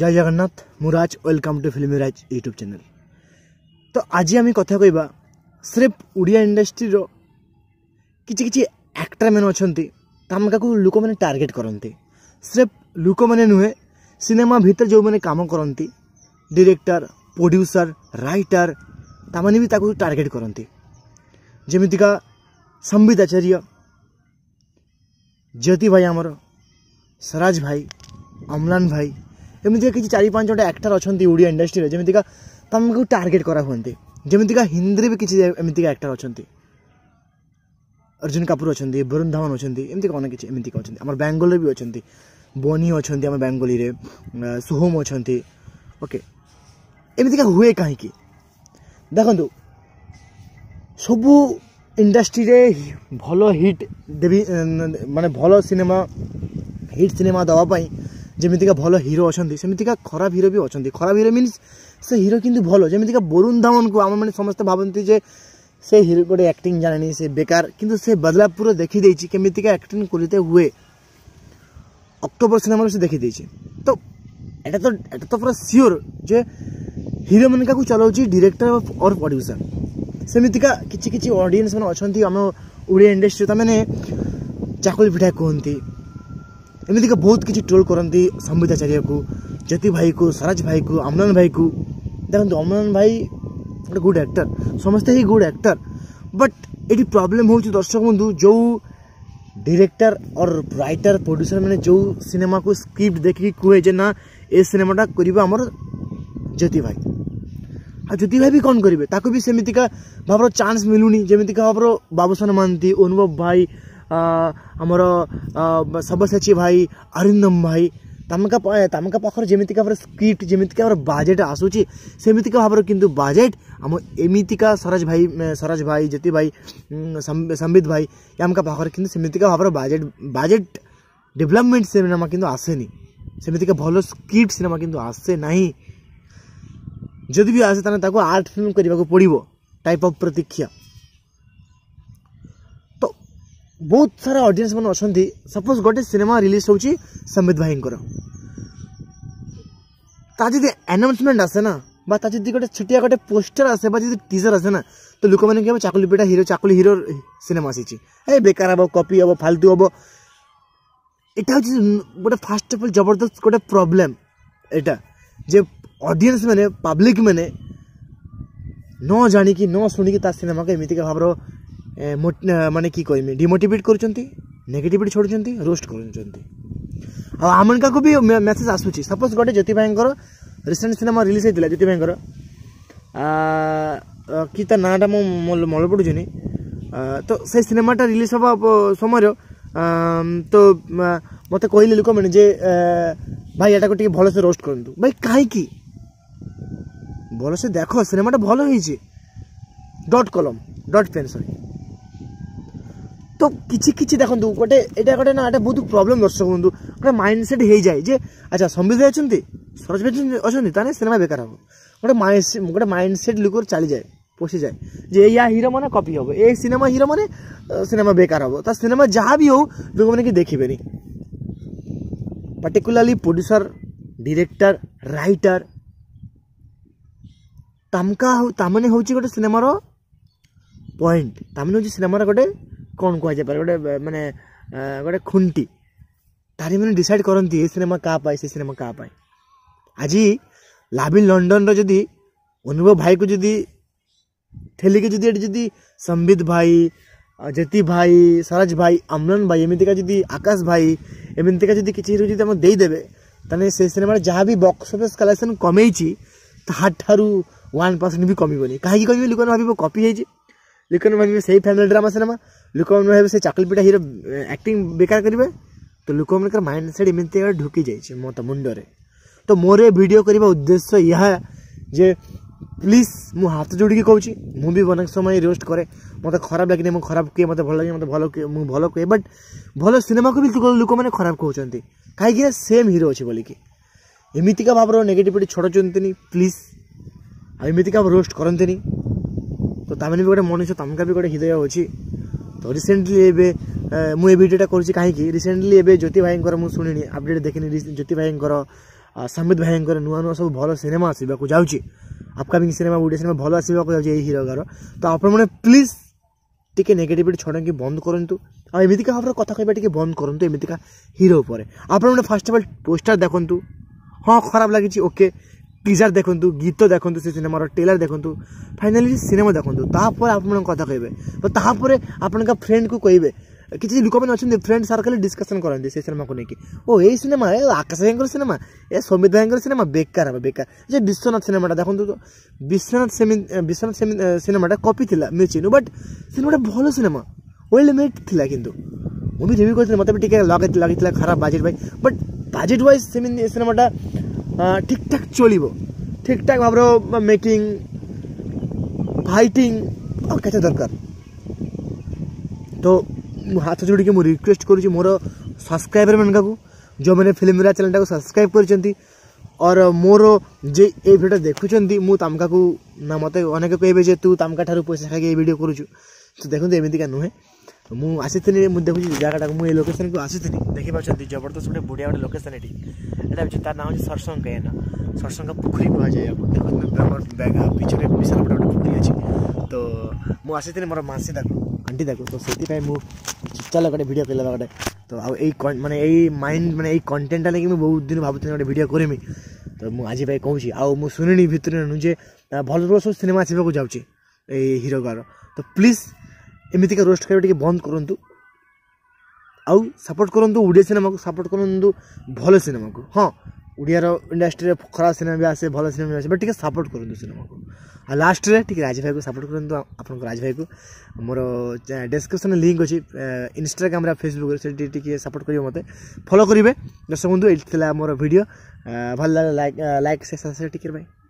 জয় জগন্নাথ মু Raj welcome to film Raj YouTube channel ତ ଆଜି ଆମେ କଥା କହିବା ସ୍ରେଫ ଓଡ଼ିଆ ଇଣ୍ଡଷ୍ଟ୍ରିର କିଛି କିଛି ଆକ୍ଟରମାନେ ଅଛନ୍ତି ତାଙ୍କୁ ଲୋକମାନେ ଟାର୍ଗେଟ୍ କରନ୍ତି ସ୍ରେଫ ଲୋକମାନେ ନୁହେଁ ସିନେମା ଭିତରେ ଯେଉଁମାନେ କାମ କରନ୍ତି ଡିରେକ୍ଟର ପ୍ରଡ୍ୟୁସର ରାଇଟର ତାମାନେ ବି ତାକୁ ଟାର୍ଗେଟ୍ କରନ୍ତି ଯେମିତିକା ସମ୍ବିତ ଆଚାର୍ଯ୍ୟ ଜ୍ୟୋତି ଭାଇ ଆମର ସ୍ୱରାଜ ଭାଇ ଅମ୍ଲାନ ଭାଇ ଏମିତିକା କିଛି ଚାରି ପାଞ୍ଚ ଜଣ ଆକ୍ଟର ଅଛନ୍ତି ଓଡ଼ିଆ ଇଣ୍ଡଷ୍ଟ୍ରିରେ ଯେମିତିକା ତୁମକୁ ଟାର୍ଗେଟ୍ କରାହୁଅନ୍ତି ଯେମିତିକା ହିନ୍ଦୀରେ ବି କିଛି ଏମିତିକା ଆକ୍ଟର ଅଛନ୍ତି ଅର୍ଜୁନ କାପୁର ଅଛନ୍ତି ବରୁଣ ଧୱନ ଅଛନ୍ତି ଏମିତି କ'ଣ କିଛି ଏମିତିକା ଅଛନ୍ତି ଆମର ବେଙ୍ଗଲରେ ବି ଅଛନ୍ତି ବନି ଅଛନ୍ତି ଆମ ବେଙ୍ଗଲୀରେ ସୁହୋମ ଅଛନ୍ତି ଓକେ ଏମିତିକା ହୁଏ କାହିଁକି ଦେଖନ୍ତୁ ସବୁ ଇଣ୍ଡଷ୍ଟ୍ରିରେ ଭଲ ହିଟ୍ ଦେବି ମାନେ ଭଲ ସିନେମା ହିଟ୍ ସିନେମା ଦେବା ପାଇଁ ଯେମିତିକା ଭଲ ହିରୋ ଅଛନ୍ତି ସେମିତିକା ଖରାପ ହିରୋ ବି ଅଛନ୍ତି ଖରାପ ହିରୋ ମିନ୍ସ ସେ ହିରୋ କିନ୍ତୁ ଭଲ ଯେମିତିକା ବରୁଣ ଧାୱନକୁ ଆମେମାନେ ସମସ୍ତେ ଭାବନ୍ତି ଯେ ସେ ହିରୋ ଗୋଟେ ଆକ୍ଟିଂ ଜାଣେନି ସେ ବେକାର କିନ୍ତୁ ସେ ବଦଲାପୁର ଦେଖିଦେଇଛି କେମିତିକା ଆକ୍ଟିଂ କରିତେ ହୁଏ ଅକ୍ଟୋବର ସିନେମାରେ ସେ ଦେଖିଦେଇଛି ତ এটা তো এটা তো পুরা সিওর যে হিরো মানে কাকু চলাউছি ডিরেক্টর অর প্রড্যুসর সেমিতিকা কিছু কিছু অডিয়েন্স মানে অনেক আম ওড়িয়া ইন্ডস্ট্রি তার মানে চাকুল পিঠা কুহতি एमती का बहुत किसी ट्रोल करती संबिताचार्य को ज्योति भाई को सराज भाई को अम्लान भाई को देखते अम्लान भाई गोटे गुड एक्टर समस्ते ही गुड एक्टर बट ये प्रॉब्लम हो दर्शक बंधु जो डायरेक्टर और राइटर प्रड्यूसर मैंने जो सिनेमा को स्क्रिप्ट देखिए कहे ना ये सिनेमाटा करमर ज्योति भाई हाँ ज्योति भाई भी कौन करेंगे भी सेमती का भाव चान्स मिलूनी जमीका भाव बाबूसान महांती अनुभव भाई आमर सब्यसाची भाई अरिंदम भाई तमक पाखर जमीका भाव स्क्रिप्ट जमीका भाव बजेट आसूची सेमती भाव कितु बजेट आम एमिका सरज भाई सरज भाई ज्योति भाई संबित भाई यहाँ पाखर कितनी भाव बजेट बजेट डेभलपमेंट सिनेमा कि आसेनी सेमती का भल स्क्रिप्ट सिनेमा कि आसे ना जदि भी आसे आर्ट फिल्म करने को पड़ो टाइप अफ प्रतीक्षा ବହୁତ ସାରା ଅଡ଼ିଏନ୍ସ ମାନେ ଅଛନ୍ତି ସପୋଜ୍ ଗୋଟେ ସିନେମା ରିଲିଜ୍ ହେଉଛି ସମ୍ବିତ ଭାଇଙ୍କର ତା ଯଦି ଆନାଉନ୍ସମେଣ୍ଟ ଆସେ ନା বা ତା ଯଦି ଗୋଟେ ଛୋଟିଆ ଗୋଟେ ପୋଷ୍ଟର ଆସେ ବା ଯଦି ଟିଜର ଆସେ ନା ତ ଲୋକମାନେ କହିବେ ଚାକୁଲି ପିଟା ହିରୋ ଚାକୁଲି ହିରୋ ସିନେମା ଆସିଛି ଏ ବେକାର ହେବ କପି ହେବ ଫାଲତୁ ହେବ ଏଇଟା ହେଉଛି ଗୋଟେ ଫାଷ୍ଟ ଅଫ୍ ଅଲ୍ ଜବରଦସ୍ତ ଗୋଟେ ପ୍ରୋବ୍ଲେମ୍ ଏଇଟା ଯେ ଅଡ଼ିଏନ୍ସ ମାନେ ପବ୍ଲିକ୍ ମାନେ ନ ଜାଣିକି ନ ଶୁଣିକି ତା ସିନେମାକୁ ଏମିତିକା ଭାବରେ ମାନେ କି କହିମି ଡିମୋଟିଭେଟ୍ କରୁଛନ୍ତି ନେଗେଟିଭିଟି ଛାଡ଼ୁଛନ୍ତି ରୋଷ୍ଟ କରୁଛନ୍ତି ଆଉ ଆମମାନଙ୍କୁ ବି ମେସେଜ୍ ଆସୁଛି ସପୋଜ୍ ଗୋଟେ ଜ୍ୟୋତି ଭାଇଙ୍କର ରିସେଣ୍ଟ ସିନେମା ରିଲିଜ୍ ହେଇଥିଲା ଜ୍ୟୋତି ଭାଇଙ୍କର କି ତା ନାଁଟା ମୁଁ ମନେ ପଡ଼ୁଛିନି ତ ସେ ସିନେମାଟା ରିଲିଜ୍ ହେବା ସମୟରେ ତ ମୋତେ କହିଲେ ଲୋକମାନେ ଯେ ଭାଇ ଏଟାକୁ ଟିକେ ଭଲସେ ରୋଷ୍ଟ କରନ୍ତୁ ଭାଇ କାହିଁକି ଭଲସେ ଦେଖ ସିନେମାଟା ଭଲ ହେଇଛି ଡଟ୍ କଲମ୍ ଡଟ୍ ପେନ୍ ସରି ତ କିଛି କିଛି ଦେଖନ୍ତୁ ଗୋଟେ ଏଇଟା ଗୋଟେ ନା ଏଇଟା ବହୁତ ପ୍ରୋବ୍ଲେମ୍ ଦର୍ଶକ ବନ୍ଧୁ ଗୋଟେ ମାଇଣ୍ଡ ସେଟ୍ ହେଇଯାଏ ଯେ ଆଚ୍ଛା ସମ୍ବିତ ଅଛନ୍ତି ସରୋଜ ଭାଇ ଅଛନ୍ତି ତାହେଲେ ସିନେମା ବେକାର ହେବ ଗୋଟେ ମାଇଣ୍ଡ ଗୋଟେ ମାଇଣ୍ଡ ସେଟ୍ ଲୋକରେ ଚାଲିଯାଏ ପଶିଯାଏ ଯେ ଏଇଆ ହିରୋ ମାନେ କପି ହେବ ଏ ସିନେମା ହିରୋ ମାନେ ସିନେମା ବେକାର ହେବ ତା ସିନେମା ଯାହା ବି ହେଉ ଲୋକମାନେ କି ଦେଖିବେନି ପାର୍ଟିକୁଲାରଲି ପ୍ରଡ୍ୟୁସର ଡିରେକ୍ଟର ରାଇଟର ତାମକା ତାମାନେ ହେଉଛି ଗୋଟେ ସିନେମାର ପଏଣ୍ଟ ତାମାନେ ହେଉଛି ସିନେମାର ଗୋଟେ କ'ଣ କୁହାଯାଇପାରେ ଗୋଟେ ମାନେ ଗୋଟେ ଖୁଣ୍ଟି ତାରିମାନେ ଡିସାଇଡ଼୍ କରନ୍ତି ଏ ସିନେମା କାହା ପାଇଁ ସେ ସିନେମା କାହା ପାଇଁ ଆଜି ଲାଭିନ ଲଣ୍ଡନର ଯଦି ଅନୁଭବ ଭାଇକୁ ଯଦି ଠେଲିକି ଯଦି ଏଠି ଯଦି ସମ୍ବିତ ଭାଇ ଜ୍ୟୋତି ଭାଇ ସରଜ ଭାଇ ଅମ୍ଲାନ ଭାଇ ଏମିତିକା ଯଦି ଆକାଶ ଭାଇ ଏମିତିକା ଯଦି କିଛି ହିରୋ ଯଦି ଆମକୁ ଦେଇଦେବେ ତାହେଲେ ସେ ସିନେମାରେ ଯାହା ବି ବକ୍ସ ଅଫିସ୍ କଲେକ୍ସନ୍ କମେଇଛି ତାହାଠାରୁ ୱାନ୍ ପରସେଣ୍ଟ ବି କମିବନି କାହିଁକି କହିବେ ଲୋକମାନେ ଭାବିବ କପି ହେଇଛି ଲୁକନ ଭାବିବେ ସେଇ ଫ୍ୟାମିଲି ଡ୍ରାମା ସିନେମା ଲୋକମାନେ ଭାବିବେ ସେ ଚାକଲିପିଟା ହିରୋ ଆକ୍ଟିଂ ବେକାର କରିବେ ତ ଲୋକମାନଙ୍କର ମାଇଣ୍ଡ ସେଟ୍ ଏମିତି ଆଗରେ ଢୁକି ଯାଇଛି ମୋ ତ ମୁଣ୍ଡରେ ତ ମୋର ଏ ଭିଡ଼ିଓ କରିବା ଉଦ୍ଦେଶ୍ୟ ଏହା ଯେ ପ୍ଲିଜ୍ ମୁଁ ହାତ ଯୋଡ଼ିକି କହୁଛି ମୁଁ ବି ଅନେକ ସମୟ ରୋଷ୍ଟ କରେ ମୋତେ ଖରାପ ଲାଗେନି ମୁଁ ଖରାପ କୁହେ ମୋତେ ଭଲ ଲାଗେ ମୋତେ ଭଲ ମୁଁ ଭଲ କୁହେ ବଟ୍ ଭଲ ସିନେମାକୁ ବି ଲୋକମାନେ ଖରାପ କହୁଛନ୍ତି କାହିଁକିନା ସେମ୍ ହିରୋ ଅଛି ବୋଲିକି ଏମିତିକା ଭାବରେ ନେଗେଟିଭିଟି ଛଡ଼ାଉଛନ୍ତି ପ୍ଲିଜ୍ ଆଉ ଏମିତିକା ରୋଷ୍ଟ କରନ୍ତିନି ତ ତାମାନେ ବି ଗୋଟେ ମଣିଷ ତମକା ବି ଗୋଟେ ହୃଦୟ ଅଛି ତ ରିସେଣ୍ଟଲି ଏବେ ମୁଁ ଏ ଭିଡ଼ିଓଟା କରୁଛି କାହିଁକି ରିସେଣ୍ଟଲି ଏବେ ଜ୍ୟୋତି ଭାଇଙ୍କର ମୁଁ ଶୁଣିନି ଅପଡ଼େଟ୍ ଦେଖିନି ଜ୍ୟୋତି ଭାଇଙ୍କର ସମ୍ବିତ ଭାଇଙ୍କର ନୂଆ ନୂଆ ସବୁ ଭଲ ସିନେମା ଆସିବାକୁ ଯାଉଛି ଅପକମିଂ ସିନେମା ଓଡ଼ିଆ ସିନେମା ଭଲ ଆସିବାକୁ ଯାଉଛି ଏଇ ହିରୋଗାର ତ ଆପଣମାନେ ପ୍ଲିଜ୍ ଟିକେ ନେଗେଟିଭିଟି ଛଡ଼ାଇକି ବନ୍ଦ କରନ୍ତୁ ଆଉ ଏମିତିକା ଭାବରେ କଥା କହିବା ଟିକେ ବନ୍ଦ କରନ୍ତୁ ଏମିତିକା ହିରୋ ଉପରେ ଆପଣମାନେ ଫାର୍ଷ୍ଟ ଅଫ୍ ଅଲ୍ ପୋଷ୍ଟର ଦେଖନ୍ତୁ ହଁ ଖରାପ ଲାଗିଛି ଓକେ ଟିଜର୍ ଦେଖନ୍ତୁ ଗୀତ ଦେଖନ୍ତୁ ସେ ସିନେମାର ଟ୍ରେଲର୍ ଦେଖନ୍ତୁ ଫାଇନାଲି ସିନେମା ଦେଖନ୍ତୁ ତାପରେ ଆପଣଙ୍କ କଥା କହିବେ ତାପରେ ଆପଣଙ୍କ ଫ୍ରେଣ୍ଡକୁ କହିବେ କିଛି ଲୋକମାନେ ଅଛନ୍ତି ଫ୍ରେଣ୍ଡ ସର୍କଲ୍ ଡିସ୍କସନ୍ କରନ୍ତି ସେ ସିନେମାକୁ ନେଇକି ଓ ଏଇ ସିନେମା ଏ ଆକାଶ ଭାଇଙ୍କର ସିନେମା ଏ ସମିତ ଭାଇଙ୍କର ସିନେମା ବେକାର ହେବ ବେକାର ଯେ ବିଶ୍ୱନାଥ ସିନେମାଟା ଦେଖନ୍ତୁ ବିଶ୍ୱନାଥ ବିଶ୍ୱନାଥ ସିନେମାଟା କପି ଥିଲା ମିଚିନୁ ବଟ୍ ସିନେମାଟା ଭଲ ସିନେମା ୱେଲ୍ ମେଡ୍ ଥିଲା କିନ୍ତୁ ମୁଁ ବି ଯେମିତି କହିଥିଲି ମୋତେ ବି ଟିକେ ଲଗେଇ ଲଗେଇଥିଲା ଖରାପ ବଜେଟ୍ ପାଇଁ ବଟ୍ ବଜେଟ୍ ୱାଇଜ୍ ସେମିତି ସିନେମାଟା ঠিকঠাক চলিব ঠিকঠাক ভাবে মেকিং ফাইটিং ଆଉ କେତେ ଦରକାର ତ ମୁଁ ହାତ ଯୋଡ଼ିକି ମୁଁ ରିକ୍ୱେଷ୍ଟ କରୁଛି ମୋର ସବସ୍କ୍ରାଇବର ମାନଙ୍କକୁ ଯେଉଁମାନେ ଫିଲ୍ମରା ଚ୍ୟାନେଲଟାକୁ ସବସ୍କ୍ରାଇବ୍ କରିଛନ୍ତି ଅର୍ ମୋର ଯେ ଏ ଭିଡ଼ିଓଟା ଦେଖୁଛନ୍ତି ମୁଁ ତାମକାକୁ ନା ମୋତେ ଅନେକ କହିବେ ଯେ ତୁ ତାମକା ଠାରୁ ପଇସା ଖାଇକି ଏଇ ଭିଡ଼ିଓ କରୁଛୁ ତ ଦେଖନ୍ତୁ ଏମିତିକା ନୁହେଁ ମୁଁ ଆସିଥିଲି ମୁଁ ଦେଖୁଛି ଜାଗାଟାକୁ ମୁଁ ଏଇ ଲୋକେସନ୍କୁ ଆସିଥିଲି ଦେଖିପାରୁଛନ୍ତି ଜବରଦସ୍ତ ଗୋଟେ ବଢ଼ିଆ ଗୋଟେ ଲୋକେସନ୍ ଏଠି ଏଇଟା ହେଉଛି ତା ନାଁ ହେଉଛି ସରସଙ୍ଗ କାହିଁକିନା ସରସଙ୍ଗ ପୋଖରୀ କୁହାଯାଏ ଦେଖନ୍ତୁ ପିଛରେ ବିଶାଳ ବଡ଼ ଗୋଟେ ପୋଖରୀ ଅଛି ତ ମୁଁ ଆସିଥିଲି ମୋର ମାସି ତାକୁ ଆଣ୍ଟି ତାକୁ ତ ସେଥିପାଇଁ ମୁଁ ଚାଲ ଗୋଟେ ଭିଡ଼ିଓ କଲା ଗୋଟେ ତ ଆଉ ଏଇ ମାନେ ଏଇ ମାଇଣ୍ଡ ମାନେ ଏଇ କଣ୍ଟେଣ୍ଟଟା ଲାଗି ମୁଁ ବହୁତ ଦିନ ଭାବୁଥିଲି ଗୋଟେ ଭିଡ଼ିଓ କରିମି ତ ମୁଁ ଆଜି ପାଇଁ କହୁଛି ଆଉ ମୁଁ ଶୁଣିନି ଭିତରେ ନୁହେଁ ଯେ ଭଲ ଭଲ ସବୁ ସିନେମା ଆସିବାକୁ ଯାଉଛି ଏଇ ହିରୋଗାର ତ ପ୍ଲିଜ୍ ଏମିତିକା ରୋଷ୍ଟ କରିବା ଟିକେ ବନ୍ଦ କରନ୍ତୁ ଆଉ ସପୋର୍ଟ କରନ୍ତୁ ଓଡ଼ିଆ ସିନେମାକୁ ସପୋର୍ଟ କରନ୍ତୁ ଭଲ ସିନେମାକୁ ହଁ ଓଡ଼ିଆର ଇଣ୍ଡଷ୍ଟ୍ରିରେ ଖରାପ ସିନେମା ବି ଆସେ ଭଲ ସିନେମା ବି ଆସେ ବଟ୍ ଟିକେ ସପୋର୍ଟ କରନ୍ତୁ ସିନେମାକୁ ଆଉ ଲାଷ୍ଟରେ ଟିକେ ରାଜଭାଇକୁ ସପୋର୍ଟ କରନ୍ତୁ ଆପଣଙ୍କ ରାଜଭାଇକୁ ମୋର ଡେସ୍କ୍ରିପ୍ସନ୍ରେ ଲିଙ୍କ୍ ଅଛି ଇନଷ୍ଟାଗ୍ରାମ୍ରେ ଫେସବୁକ୍ରେ ସେଠି ଟିକେ ସପୋର୍ଟ କରିବେ ମୋତେ ଫଲୋ କରିବେ ଦର୍ଶକ ବନ୍ଧୁ ଏଇଠି ଥିଲା ମୋର ଭିଡ଼ିଓ ଭଲ ଲାଗିଲା ଲାଇକ୍ ଲାଇକ୍ ସେ ଟିକେ ଭାଇ